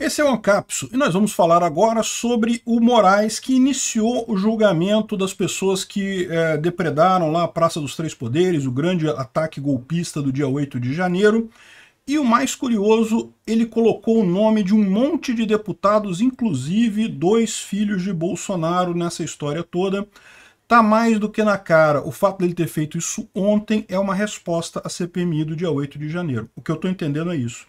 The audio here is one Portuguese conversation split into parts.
Esse é o Ancapso e nós vamos falar agora sobre o Moraes que iniciou o julgamento das pessoas que é, depredaram lá a Praça dos Três Poderes, o grande ataque golpista do dia 8 de janeiro. E o mais curioso, ele colocou o nome de um monte de deputados, inclusive dois filhos de Bolsonaro nessa história toda. Tá mais do que na cara. O fato dele ter feito isso ontem é uma resposta à CPMI do dia 8 de janeiro. O que eu estou entendendo é isso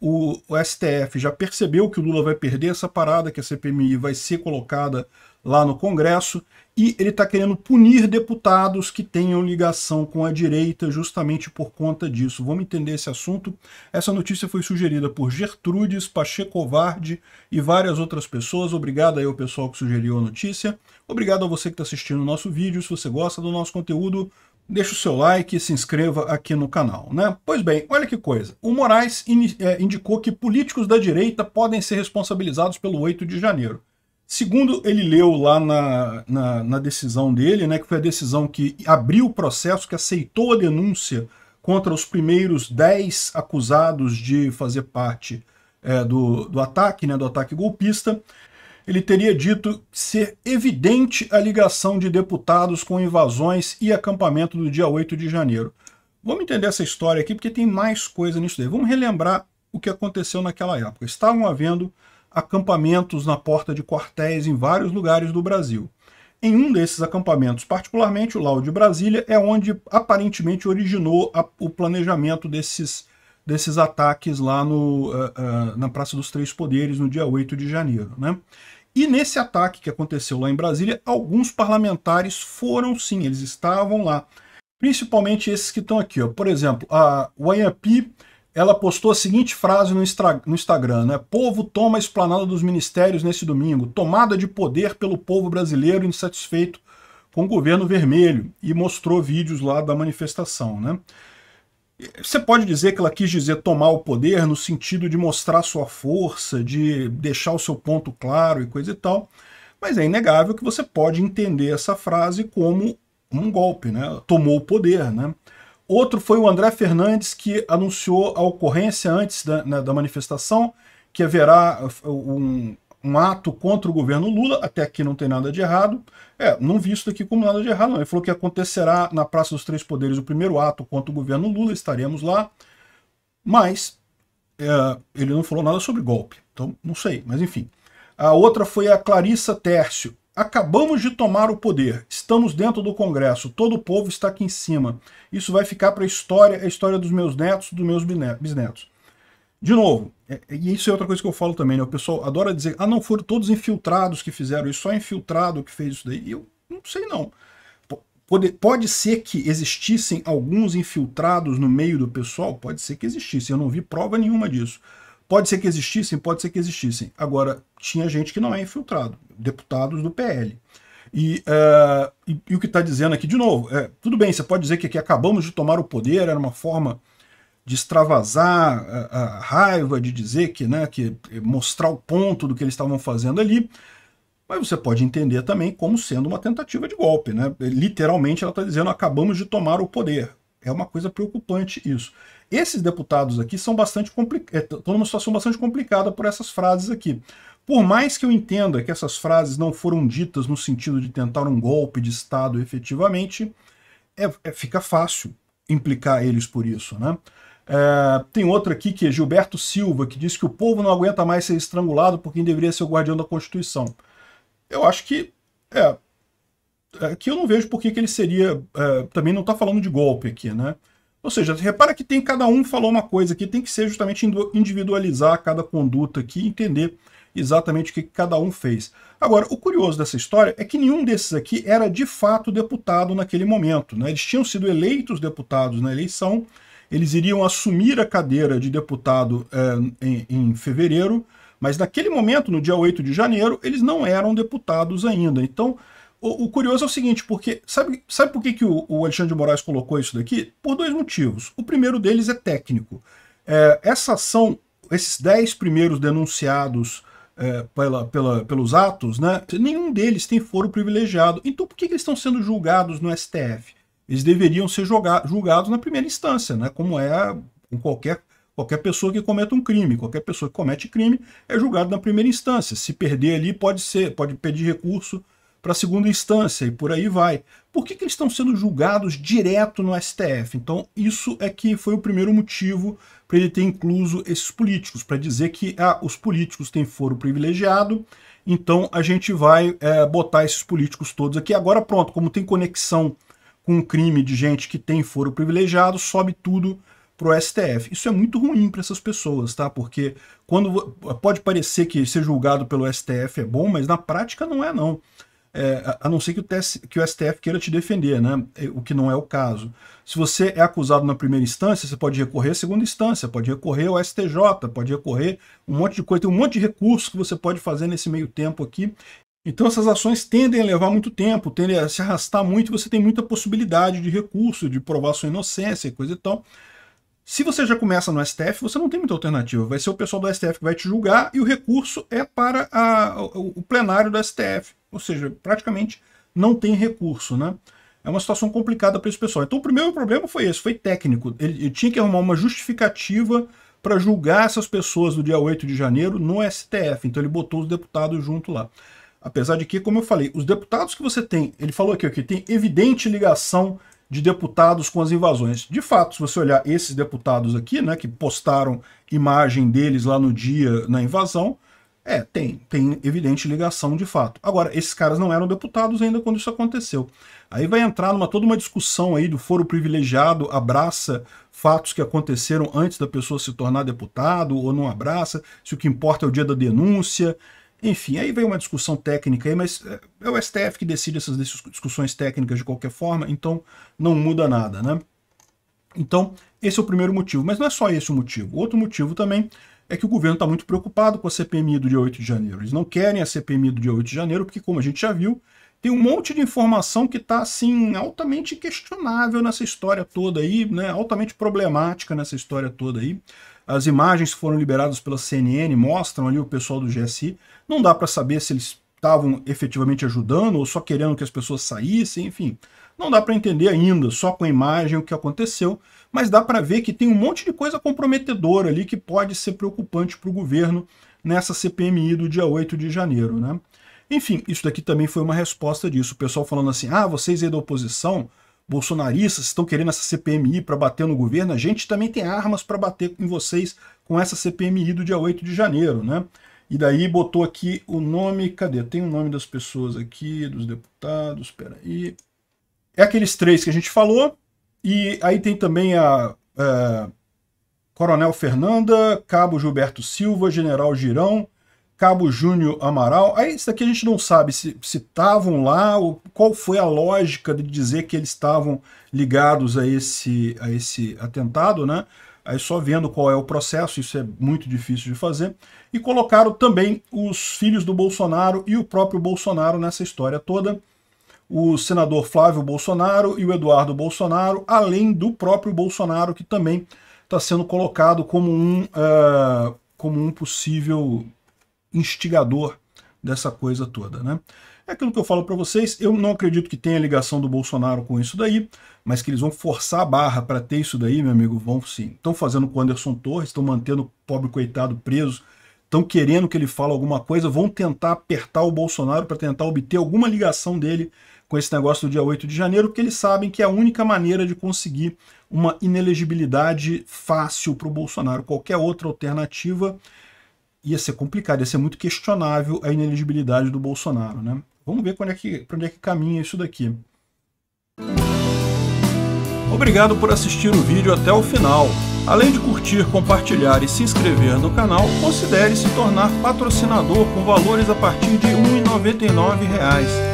o, o STF já percebeu que o Lula vai perder essa parada, que a CPMI vai ser colocada lá no Congresso, e ele está querendo punir deputados que tenham ligação com a direita justamente por conta disso. Vamos entender esse assunto. Essa notícia foi sugerida por Gertrudes, Pacheco Vardi e várias outras pessoas. Obrigado aí ao pessoal que sugeriu a notícia. Obrigado a você que está assistindo o nosso vídeo. Se você gosta do nosso conteúdo, deixa o seu like e se inscreva aqui no canal, né? Pois bem, olha que coisa. O Moraes in, é, indicou que políticos da direita podem ser responsabilizados pelo 8 de janeiro. Segundo ele leu lá na, na, na decisão dele, né, que foi a decisão que abriu o processo, que aceitou a denúncia contra os primeiros 10 acusados de fazer parte é, do, do ataque, né, do ataque golpista, ele teria dito ser evidente a ligação de deputados com invasões e acampamento do dia 8 de janeiro. Vamos entender essa história aqui, porque tem mais coisa nisso daí. Vamos relembrar o que aconteceu naquela época. Estavam havendo acampamentos na porta de quartéis em vários lugares do Brasil. Em um desses acampamentos, particularmente o Lau de Brasília, é onde aparentemente originou a, o planejamento desses desses ataques lá no, uh, uh, na Praça dos Três Poderes, no dia 8 de janeiro. Né? E nesse ataque que aconteceu lá em Brasília, alguns parlamentares foram sim, eles estavam lá. Principalmente esses que estão aqui. Ó. Por exemplo, a Wayapi ela postou a seguinte frase no, no Instagram, né? Povo toma a esplanada dos ministérios nesse domingo. Tomada de poder pelo povo brasileiro insatisfeito com o governo vermelho. E mostrou vídeos lá da manifestação, né? Você pode dizer que ela quis dizer tomar o poder no sentido de mostrar sua força, de deixar o seu ponto claro e coisa e tal, mas é inegável que você pode entender essa frase como um golpe, né? Tomou o poder, né? Outro foi o André Fernandes que anunciou a ocorrência antes da, né, da manifestação que haverá uh, um, um ato contra o governo Lula, até aqui não tem nada de errado. É, não vi isso daqui como nada de errado, não. Ele falou que acontecerá na Praça dos Três Poderes o primeiro ato contra o governo Lula, estaremos lá, mas é, ele não falou nada sobre golpe. Então, não sei, mas enfim. A outra foi a Clarissa Tércio. Acabamos de tomar o poder, estamos dentro do Congresso, todo o povo está aqui em cima. Isso vai ficar para a história, é a história dos meus netos, dos meus bisnetos. De novo, é, é, e isso é outra coisa que eu falo também, né? O pessoal adora dizer, ah, não, foram todos infiltrados que fizeram isso, só infiltrado que fez isso daí. eu não sei, não. Pode, pode ser que existissem alguns infiltrados no meio do pessoal? Pode ser que existissem, eu não vi prova nenhuma disso. Pode ser que existissem, pode ser que existissem. Agora, tinha gente que não é infiltrado, deputados do PL. E, uh, e, e o que está dizendo aqui, de novo, é, tudo bem, você pode dizer que, aqui acabamos de tomar o poder, era uma forma de extravasar a, a, raiva, de dizer que, né, que mostrar o ponto do que eles estavam fazendo ali, mas você pode entender também como sendo uma tentativa de golpe, né? Literalmente ela está dizendo acabamos de tomar o poder. É uma coisa preocupante isso. Esses deputados aqui são bastante estão é, numa situação bastante complicada por essas frases aqui. Por mais que eu entenda que essas frases não foram ditas no sentido de tentar um golpe de Estado efetivamente, é, é fica fácil implicar eles por isso, né? É, tem outro aqui que é Gilberto Silva, que diz que o povo não aguenta mais ser estrangulado por quem deveria ser o guardião da Constituição. Eu acho que. É, aqui é, eu não vejo por que, ele seria. É, também não está falando de golpe aqui, né? Ou seja, repara que tem cada um falou uma coisa aqui, tem que ser justamente individualizar cada conduta aqui e entender exatamente o que cada um fez. Agora, o curioso dessa história é que nenhum desses aqui era de fato deputado naquele momento. Né? Eles tinham sido eleitos deputados na eleição, eles iriam assumir a cadeira de deputado é, em, em fevereiro, mas naquele momento, no dia 8 de janeiro, eles não eram deputados ainda. Então, o, curioso é o seguinte, porque sabe, sabe por que, que o, o, Alexandre de Moraes colocou isso daqui? Por dois motivos. O primeiro deles é técnico. É, essa ação, esses dez primeiros denunciados é, pela, pela, pelos atos, né, nenhum deles tem foro privilegiado. Então por que, que eles estão sendo julgados no STF? eles deveriam ser julgados na primeira instância, né? como é com qualquer, qualquer pessoa que cometa um crime. Qualquer pessoa que comete crime é julgado na primeira instância. Se perder ali, pode, ser, pode pedir recurso para a segunda instância e por aí vai. Por que, que eles estão sendo julgados direto no STF? Então, isso é que foi o primeiro motivo para ele ter incluso esses políticos, para dizer que ah, os políticos têm foro privilegiado, então a gente vai é, botar esses políticos todos aqui. Agora, pronto, como tem conexão com crime de gente que tem foro privilegiado, sobe tudo para o STF. Isso é muito ruim para essas pessoas, tá? Porque quando pode parecer que ser julgado pelo STF é bom, mas na prática não é não. É, a não ser que o, TS, que o STF queira te defender, né? É, o que não é o caso. Se você é acusado na primeira instância, você pode recorrer à segunda instância, pode recorrer ao STJ, pode recorrer um monte de coisa, tem um monte de recursos que você pode fazer nesse meio tempo aqui, então essas ações tendem a levar muito tempo, tendem a se arrastar muito, você tem muita possibilidade de recurso, de provar sua inocência e coisa e tal. Se você já começa no STF, você não tem muita alternativa. Vai ser o pessoal do STF que vai te julgar e o recurso é para a, o, o plenário do STF. Ou seja, praticamente não tem recurso, né? É uma situação complicada para esse pessoal. Então o primeiro problema foi esse, foi técnico. Ele, ele tinha que arrumar uma justificativa para julgar essas pessoas do dia 8 de janeiro no STF. Então ele botou os deputados junto lá. Apesar de que, como eu falei, os deputados que você tem, ele falou aqui que tem evidente ligação de deputados com as invasões. De fato, se você olhar esses deputados aqui, né, que postaram imagem deles lá no dia na invasão, é, tem, tem evidente ligação de fato. Agora, esses caras não eram deputados ainda quando isso aconteceu. Aí vai entrar numa toda uma discussão aí do foro privilegiado abraça fatos que aconteceram antes da pessoa se tornar deputado ou não abraça, se o que importa é o dia da denúncia. Enfim, aí vem uma discussão técnica aí, mas é, é o STF que decide essas discussões técnicas de qualquer forma, então não muda nada, né? Então, esse é o primeiro motivo. Mas não é só esse o motivo. Outro motivo também é que o governo está muito preocupado com a CPMI do dia 8 de janeiro. Eles não querem a CPMI do dia 8 de janeiro, porque, como a gente já viu, tem um monte de informação que está, assim, altamente questionável nessa história toda aí, né? Altamente problemática nessa história toda aí. As imagens que foram liberadas pela CNN mostram ali o pessoal do GSI. Não dá para saber se eles estavam efetivamente ajudando ou só querendo que as pessoas saíssem, enfim. Não dá para entender ainda, só com a imagem, o que aconteceu, mas dá para ver que tem um monte de coisa comprometedora ali que pode ser preocupante para o governo nessa CPMI do dia 8 de janeiro, né? Enfim, isso daqui também foi uma resposta disso. O pessoal falando assim, ah, vocês aí da oposição bolsonaristas estão querendo essa CPMI para bater no governo, a gente também tem armas para bater com vocês com essa CPMI do dia 8 de janeiro, né? E daí botou aqui o nome, cadê? Tem o nome das pessoas aqui, dos deputados, peraí. É aqueles três que a gente falou, e aí tem também a, a eh, Coronel Fernanda, Cabo Gilberto Silva, General Girão, Cabo Júnior Amaral. Aí isso daqui a gente não sabe se estavam lá ou qual foi a lógica de dizer que eles estavam ligados a esse, a esse atentado, né? Aí só vendo qual é o processo, isso é muito difícil de fazer. E colocaram também os filhos do Bolsonaro e o próprio Bolsonaro nessa história toda. O senador Flávio Bolsonaro e o Eduardo Bolsonaro, além do próprio Bolsonaro, que também está sendo colocado como um, uh, como um possível instigador dessa coisa toda. Né? É aquilo que eu falo para vocês, eu não acredito que tenha ligação do Bolsonaro com isso daí, mas que eles vão forçar a barra para ter isso daí, meu amigo, vão sim. Estão fazendo com o Anderson Torres, estão mantendo o pobre coitado preso, estão querendo que ele fale alguma coisa, vão tentar apertar o Bolsonaro para tentar obter alguma ligação dele com esse negócio do dia 8 de janeiro, porque eles sabem que é a única maneira de conseguir uma inelegibilidade fácil para o Bolsonaro. Qualquer outra alternativa ia ser complicado, ia ser muito questionável a ineligibilidade do Bolsonaro, né? Vamos ver para é onde é que caminha isso daqui. Obrigado por assistir o vídeo até o final. Além de curtir, compartilhar e se inscrever no canal, considere se tornar patrocinador com valores a partir de R$ 1,99